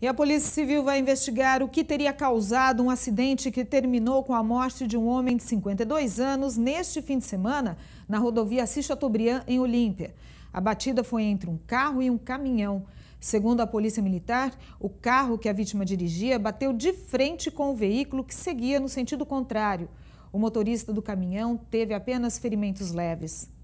E a Polícia Civil vai investigar o que teria causado um acidente que terminou com a morte de um homem de 52 anos neste fim de semana na rodovia Assis Chateaubriand, em Olímpia. A batida foi entre um carro e um caminhão. Segundo a Polícia Militar, o carro que a vítima dirigia bateu de frente com o veículo que seguia no sentido contrário. O motorista do caminhão teve apenas ferimentos leves.